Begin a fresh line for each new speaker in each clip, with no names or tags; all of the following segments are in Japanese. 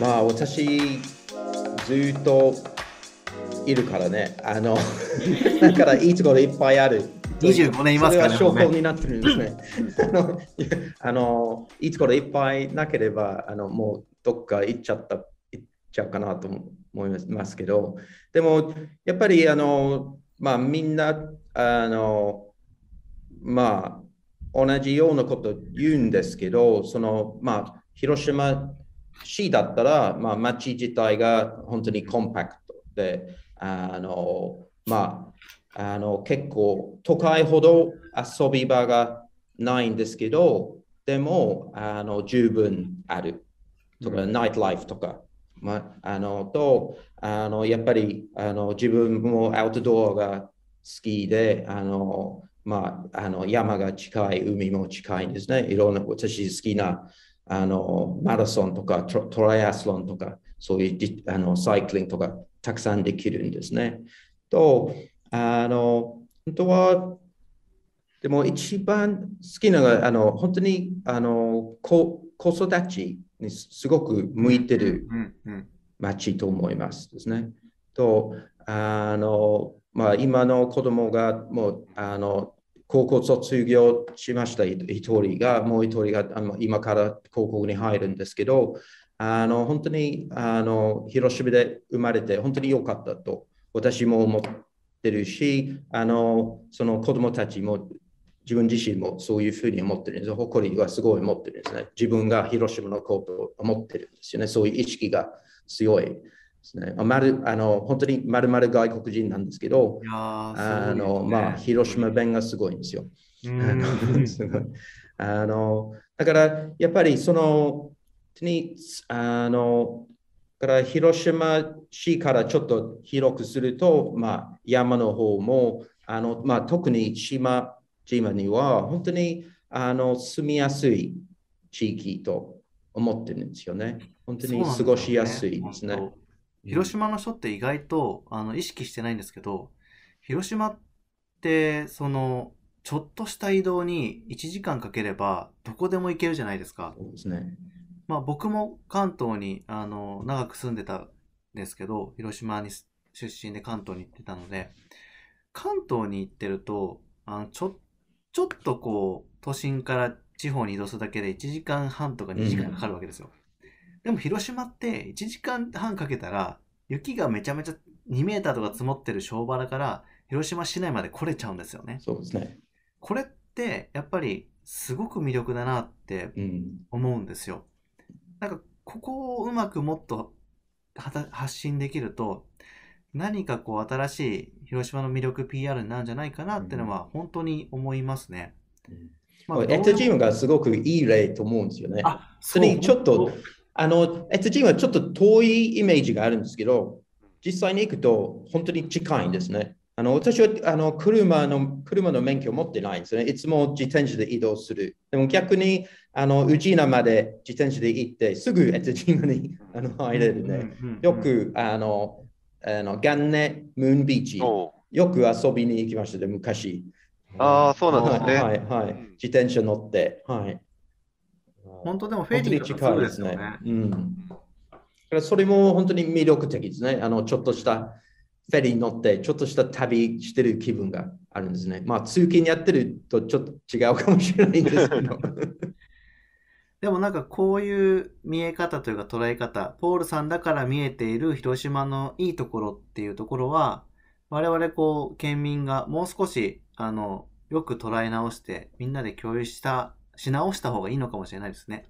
まあ私ずっといるからねあの だからいいところいっぱいある25年いますからね。証拠になってるんですね。あのいいところいっぱいなければあのもうどっか行っちゃった行っちゃうかなと思いますけど、でもやっぱりあのまあみんなあのまあ同じようなこと言うんですけど、そのまあ広島市だったら、まあ、街自体が本当にコンパクトで、あの、まあ、あの結構都会ほど遊び場がないんですけど、でもあの十分あるとか、うん、ナイトライフとか、まあ、あのとあのやっぱりあの自分もアウトドアが好きで、あのまあ、あの山が近い、海も近いんですね。いろんな私好きなあのマラソンとかトライアスロンとかそういうあのサイクリングとかたくさんできるんですね。とあの本当はでも一番好きなのがあの本当にあの子子育ちにすごく向いてる街と思いますですね。とあのまあ、今の子供がもうあの高校卒業しました一人が、もう一人があの今から高校に入るんですけど、あの本当にあの広島で生まれて本当に良かったと私も思ってるし、あのその子供たちも自分自身もそういうふうに思ってるんです。誇りはすごい持ってるんですね。自分が広島のことを思ってるんですよね。そういう意識が強い。ですね。あまるあの本当にまるまる外国人なんですけど、
あの、まあ、
広島弁がすごいんですよ。すごいあのだからやっぱりそのにあのから広島市からちょっと広くすると、まあ、山の方もあの、まあ、特に島島には本当にあの住みやすい地域と思ってるんですよね。本当に過ごしやすいですね。すね
広島の人って意外と、あの意識してないんですけど広島ってそのちょっとした移動に1時間かければどこでも行けるじゃないですか。そうですねまあ、僕も関東にあの長く住んでたんですけど広島に出身で関東に行ってたので関東に行ってるとあのちょちょっとこう都心から地方に移動するだけで1時間半とか2時間かかるわけですよ。でも広島って1時間半かけたら雪がめちゃめちゃ2メーターとか積もってる小原から広島市内まで来れちゃうんですよね。そうですね。これってやっぱりすごく魅力だなって思うんですよ。うん、なんかここをうまくもっと発信できると何かこう新しい広島の魅力 PR になるんじゃないかなってのは本当に思いますね。う
んまあ、エンタチームがすごくいい例と思うんですよね。あそれにちょっとあの、エツジはちょっと遠いイメージがあるんですけど、実際に行くと本当に近いんですね。あの私はあの車の車の免許を持ってないんですね。いつも自転車で移動する。でも逆にあのウジーナまで自転車で行って、すぐエ人ジにあの入れるね。よくあのあのガンネ、ムーンビーチ、よく遊びに行きましたね、昔。ああ、そうなんですね。はい、はい、自転車乗って。はい本当でもフェリーそうですね。ねうん、それも本当に魅力的ですね。あのちょっとしたフェリーに乗ってちょっとした旅してる気分があるんですね。まあ通勤やってるとちょっと違うかもしれないんですけど。
でもなんかこういう見え方というか捉え方、ポールさんだから見えている広島のいいところっていうところは、我々こう県民がもう少しあのよく捉え直してみんなで共有したし直した方がいいのかもしれないですね。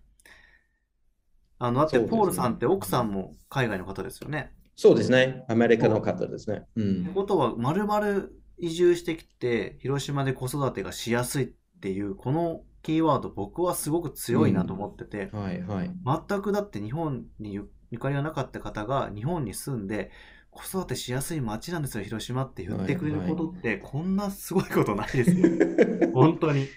あの、だってポールさんって奥さんも海外の方ですよね。そうですね。アメリカの方ですね。うん。ってことは、まるまる移住してきて、広島で子育てがしやすいっていう、このキーワード、僕はすごく強いなと思ってて、うん、はいはい。全くだって日本にゆかりがなかった方が日本に住んで、子育てしやすい街なんですよ、広島って言ってくれることって、こんな
すごいことないですよ。本当に。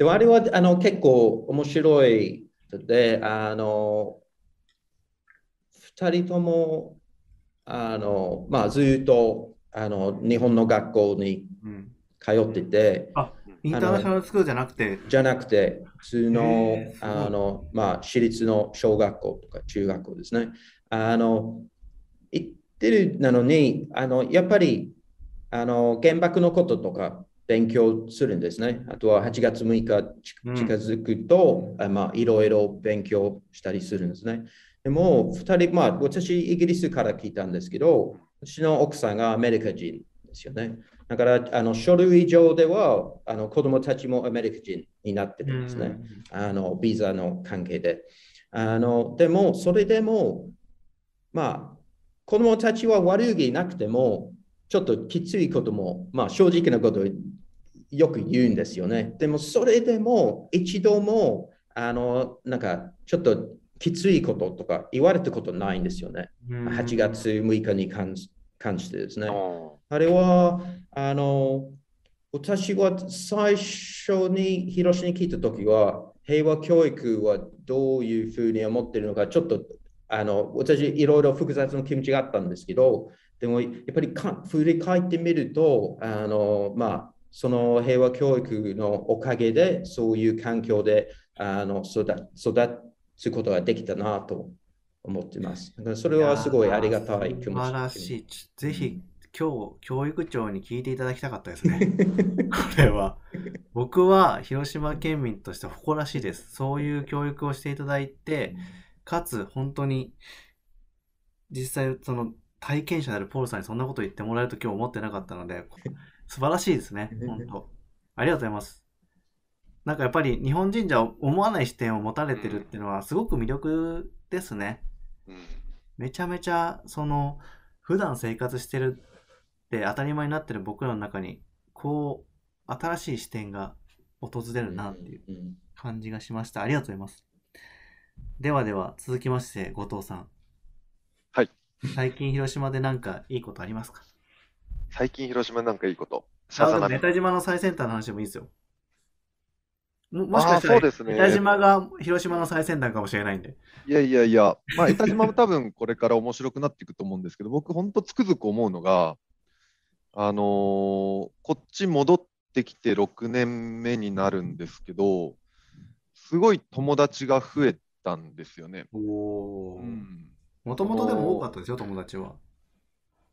で、あれはあの結構面白いで、あの、2人とも、あの、まあ、ずっとあの日本の学校に通ってて、うん、あインターナショナルスクールじゃなくてじゃなくて、普通のあの、まあ、私立の小学校とか中学校ですね。あの行ってるなのにあの、やっぱりあの原爆のこととか勉強するんですね。あとは8月6日近づくと、うん、まあ、いろいろ勉強したりするんですね。でも、2人、まあ、私、イギリスから来たんですけど、私の奥さんがアメリカ人ですよね。だから、あの書類上ではあの子供たちもアメリカ人になってるんですね。うん、あのビザの関係で。あのでも、それでも、まあ、子供たちは悪気なくても、ちょっときついことも、まあ、正直なことよく言うんですよね。でもそれでも一度もあのなんかちょっときついこととか言われたことないんですよね。8月6日に関してですね。あれはあの私は最初に広島に来た時は平和教育はどういうふうに思ってるのかちょっとあの私いろいろ複雑な気持ちがあったんですけどでもやっぱり振り返ってみるとあのまあその平和教育のおかげで、そういう環境であの育育つことができたなと思っています。それはすごいありがたい気持ち素晴
らしい。ぜひ今日、教育長に聞いていただきたかったですね。これは。僕は広島県民として誇らしいです。そういう教育をしていただいて、かつ本当に実際その体験者であるポールさんにそんなこと言ってもらえると今日思ってなかったので、素晴らしいですね。本当。ありがとうございます。なんかやっぱり日本人じゃ思わない視点を持たれてるっていうのはすごく魅力ですね。うん、めちゃめちゃその普段生活してるって当たり前になってる僕らの中にこう新しい視点が訪れるなっていう感じがしました。ありがとうございます。ではでは続きまして後藤さん。はい。最近広島で何かいいことありますか
最近広島なんかいいこと。
さざ波。ネタ島の最先端の話でもいいですよ。もしかしたら、ね、島
が広島の最先端かもしれないんで。いやいやいや、まあ、江田島も多分これから面白くなっていくと思うんですけど、僕、本当つくづく思うのが、あのー、こっち戻ってきて6年目になるんですけど、すごい友達が増えたんですよね。もともとでも多かったですよ、友達は。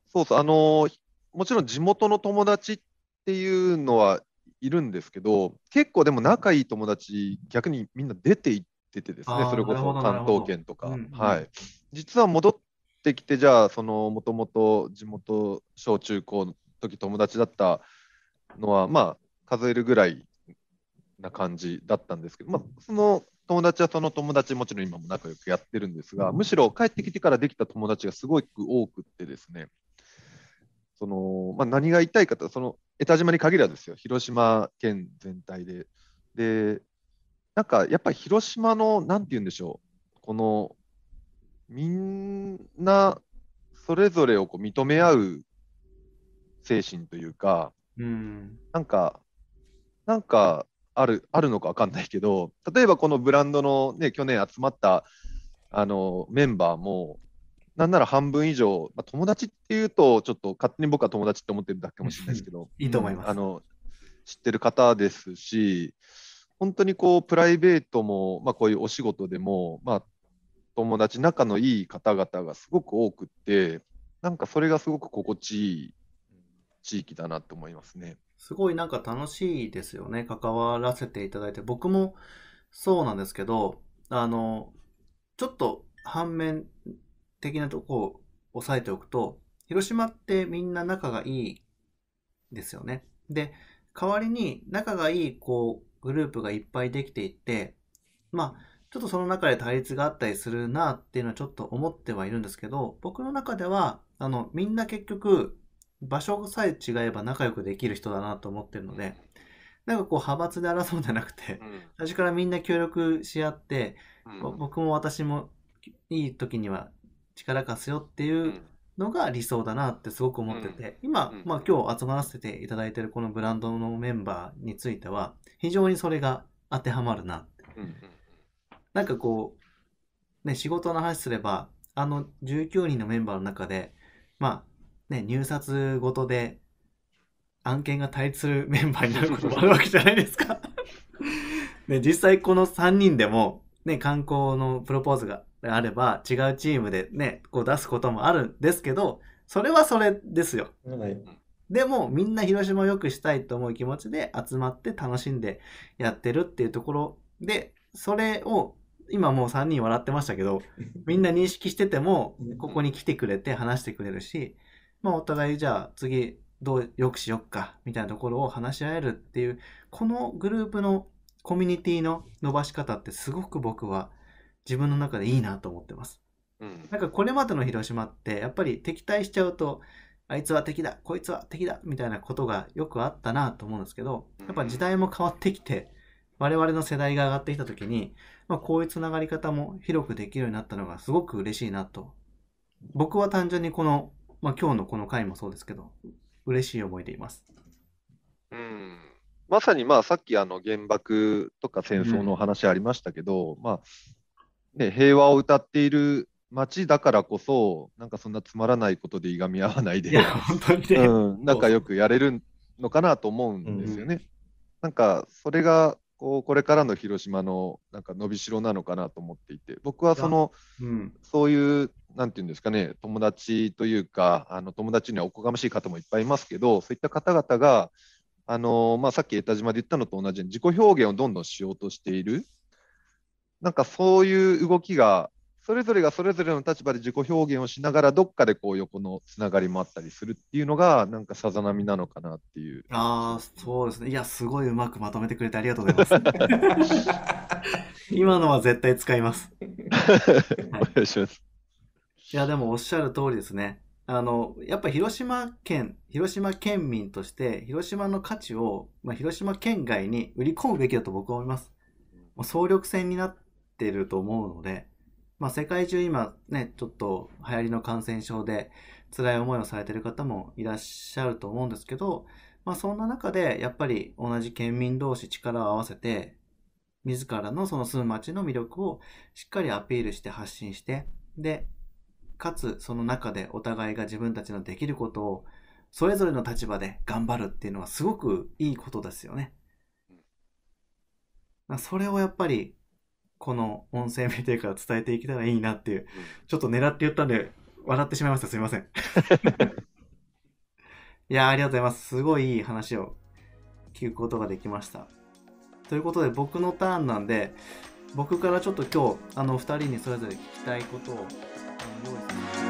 そうそう、あのー、もちろん地元の友達っていうのはいるんですけど、結構でも仲いい友達、逆にみんな出ていっててですね、それこそ関東圏とか。うんうん、はい、実は戻ってきて、じゃあ、そのもともと地元、小中高の時友達だったのは、まあ、数えるぐらいな感じだったんですけど、まあ、その友達はその友達、もちろん今も仲良くやってるんですが、むしろ帰ってきてからできた友達がすごく多くってですね、そのまあ、何が言いたいかとその江田島に限らずですよ広島県全体で。でなんかやっぱり広島のなんて言うんでしょうこのみんなそれぞれをこう認め合う精神というか、うん、なんかなんかあるあるのか分かんないけど例えばこのブランドの、ね、去年集まったあのメンバーもなんなら半分以上、まあ、友達っていうと、ちょっと勝手に僕は友達って思ってるだけかもしれないですけど、いいと思います。あの知ってる方ですし、本当にこうプライベートも、まあ、こういうお仕事でも、まあ、友達、仲のいい方々がすごく多くって、なんかそれがすごく心地いい地域だなと思いますね。
すごいなんか楽しいですよね、関わらせていただいて。僕もそうなんですけど、あの、ちょっと反面的なとこを押さえておくと、広島ってみんな仲がいいですよね。で、代わりに仲がいいこうグループがいっぱいできていって、まあ、ちょっとその中で対立があったりするなっていうのはちょっと思ってはいるんですけど、僕の中では、あの、みんな結局、場所さえ違えば仲良くできる人だなと思ってるので、なんかこう派閥で争うんじゃなくて、最初からみんな協力し合って、僕も私もいい時には力貸すよっていうのが理想だなってすごく思ってて、今、まあ、今日集まらせていただいてるこのブランドのメンバーについては非常にそれが当てはまるなって。なんかこう、ね、仕事の話すればあの19人のメンバーの中でまあね入札ごとで案件が対立するメンバーになることもあるわけじゃないですか ね、実際この3人でも、ね、観光のプロポーズがあれば違うチームでねこう出すこともあるんですけどそれはそれですよ、はい、でもみんな広島を良くしたいと思う気持ちで集まって楽しんでやってるっていうところでそれを今もう3人笑ってましたけど みんな認識しててもここに来てくれて話してくれるし、まあ、お互いじゃあ次どうよくしよっかみたいなところを話し合えるっていうこのグループのコミュニティの伸ばし方ってすごく僕は自分の中でいいなと思ってます。うん、なんかこれまでの広島ってやっぱり敵対しちゃうとあいつは敵だこいつは敵だみたいなことがよくあったなと思うんですけどやっぱ時代も変わってきて我々の世代が上がってきた時に、まあ、こういうつながり方も広くできるようになったのがすごく嬉しいなと僕は単純にこの、まあ、今日のこの回もそうですけど嬉しい思いでいます。
うんまさにまあさっきあの原爆とか戦争の話ありましたけど、うん、まあ、ね、平和を歌っている街だからこそ、なんかそんなつまらないことでいがみ合わないで、うん、仲良くやれるのかなと思うんですよね。うん、なんかそれがこうこれからの広島のなんか伸びしろなのかなと思っていて、僕はその、うん、そういうなんていうんですかね、友達というか、あの友達にはおこがましい方もいっぱいいますけど、そういった方々が、あのまあ、さっき江田島で言ったのと同じように自己表現をどんどんしようとしている。なんかそういう動きが、それぞれがそれぞれの立場で自己表現をしながら、どっかでこう横のつながりもあったりするっていうのが、なんかさざ波なのかなっていう。
ああ、そうですね。いや、すごいうまくまとめてくれてありがとうございます。今のは絶対使います。お願いします。いや、でもおっしゃる通りですね。あの、やっぱ広島県、広島県民として、広島の価値を、まあ、広島県外に売り込むべきだと僕は思います。総力戦になっってると思うので、まあ、世界中今ね、ちょっと流行りの感染症で辛い思いをされてる方もいらっしゃると思うんですけど、まあ、そんな中でやっぱり同じ県民同士力を合わせて、自らのその住む町の魅力をしっかりアピールして発信して、で、かつその中でお互いが自分たちのできることをそれぞれの立場で頑張るっていうのはすごくいいことですよね。それをやっぱりこの音声メディアから伝えていけたらいいなっていう、ちょっと狙って言ったんで、笑ってしまいました。すいません。いやありがとうございます。すごいいい話を聞くことができました。ということで、僕のターンなんで、僕からちょっと今日、あの、2人にそれぞれ聞きたいことを用意します。